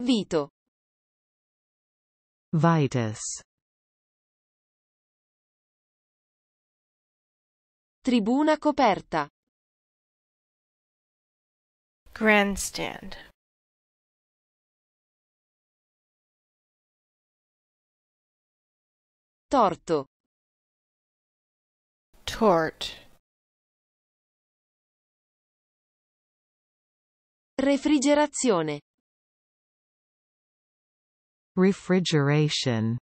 Vito. Vitus. Tribuna coperta. Grandstand. Torto. Tort. Refrigerazione. Refrigeration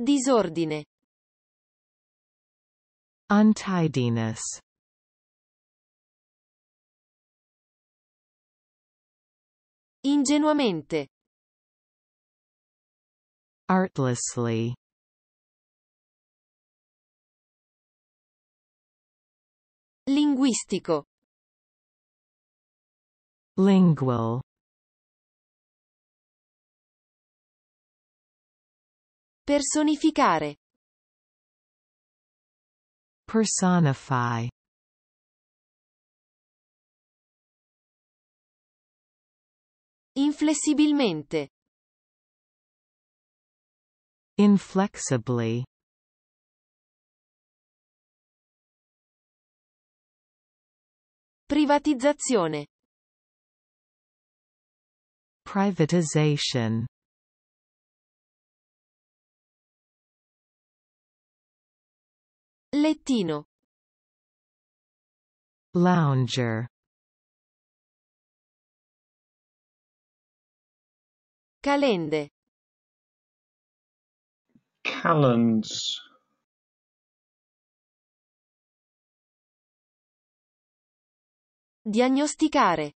Disordine Untidiness Ingenuamente Artlessly Linguistico Lingual Personificare Personify Inflessibilmente Inflexibly Privatizzazione Privatization Lettino Lounger Calende Calends Diagnosticare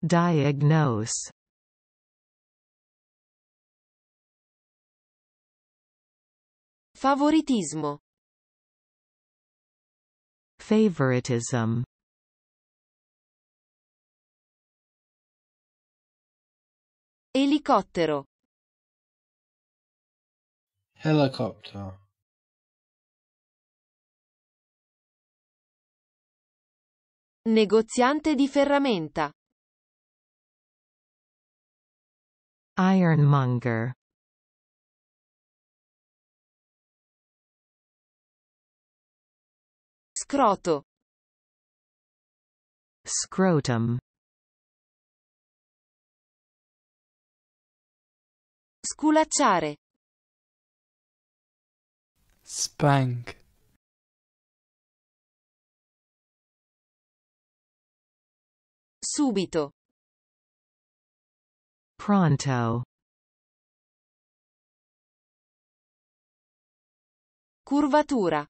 Diagnose Favoritismo Favoritism Elicottero Helicopter Negoziante di ferramenta Ironmonger Scroto Scrotum Sculacciare Spank Subito Pronto. Curvatura.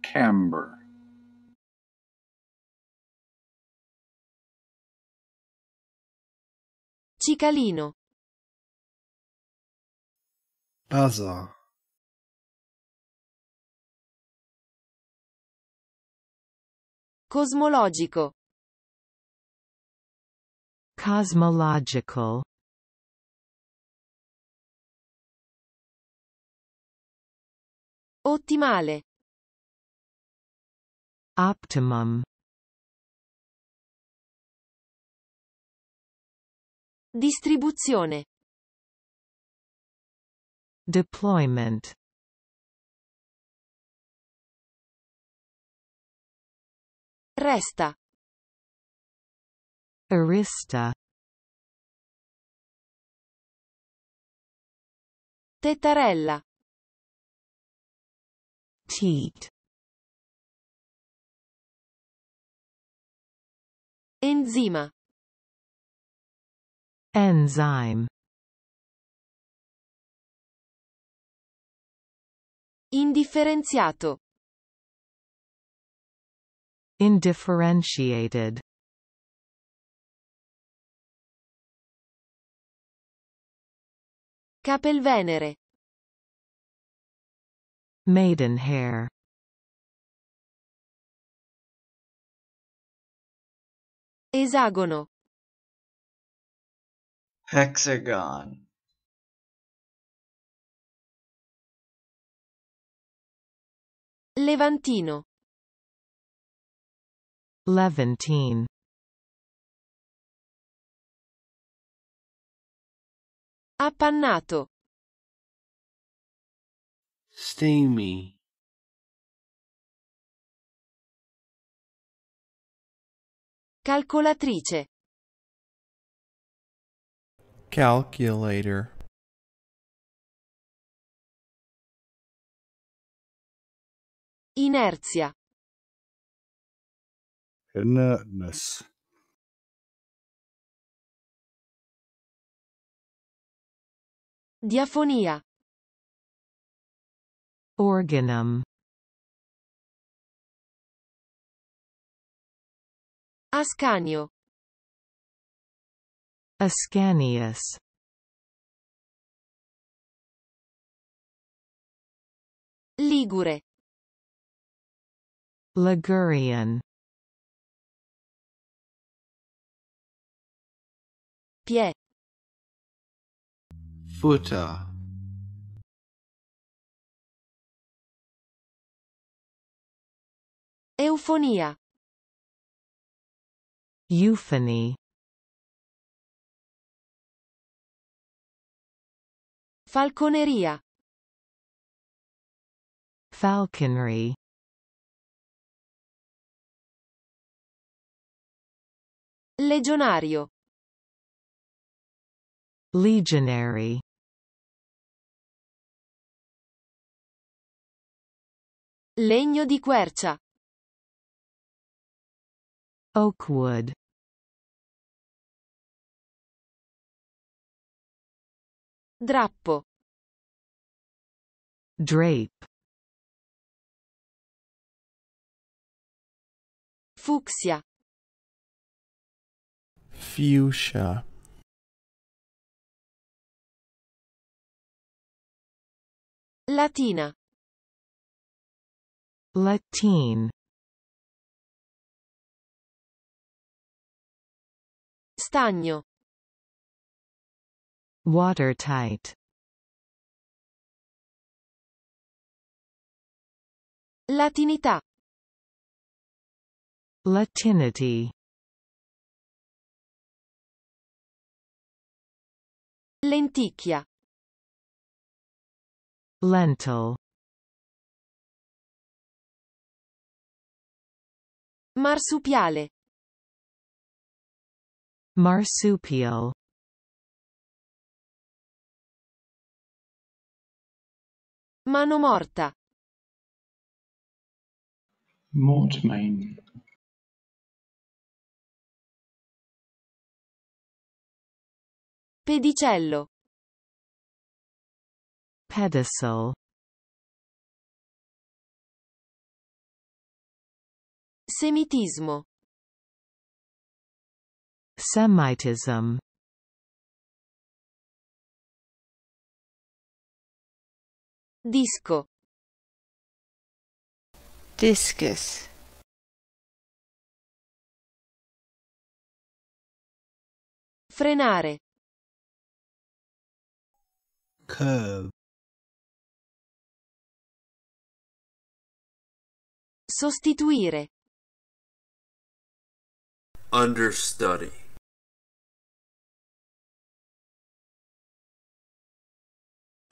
Camber. Cicalino. Bazaar. Cosmologico. Cosmological Ottimale Optimum Distribuzione Deployment Resta Arista Tettarella Teat Enzima Enzyme Indifferenziato Indifferentiated Capelvenere. Maidenhair. Esagono. Hexagon. Levantino. Levantine. Appannato. Steamy. Calcolatrice. Calculator. Inerzia. Inertness. Diafonia. Organum. Ascanio. Ascanius. Ligure. Ligurian. Pie. Futter Eufonia Euphony Falconeria Falconry Legionario Legionary Legno di quercia. Oakwood. Drappo. Drape. Fucsia. Fuchsia. Latina. Latin Stagno Watertight Latinità Latinity Lenticchia Lentil Marsupiale. Marsupial. Mano morta. Mortmain. Pedicello. Pedicel. Semitismo. Semitism. Disco. Discus. Frenare. Curve. Sostituire understudy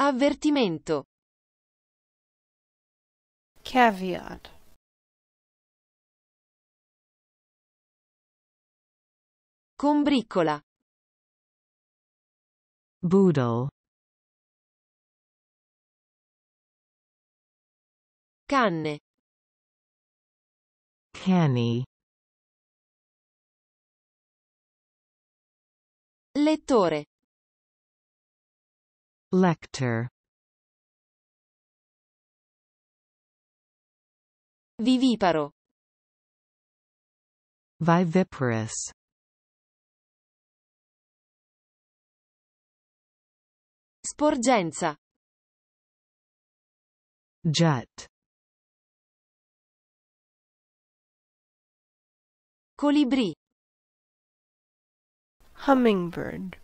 avvertimento caveat combriccola Boodle. Canne. Canny. Lettore. Lector. Viviparo. Viviparous. Sporgenza. Jet. Colibrì. Hummingbird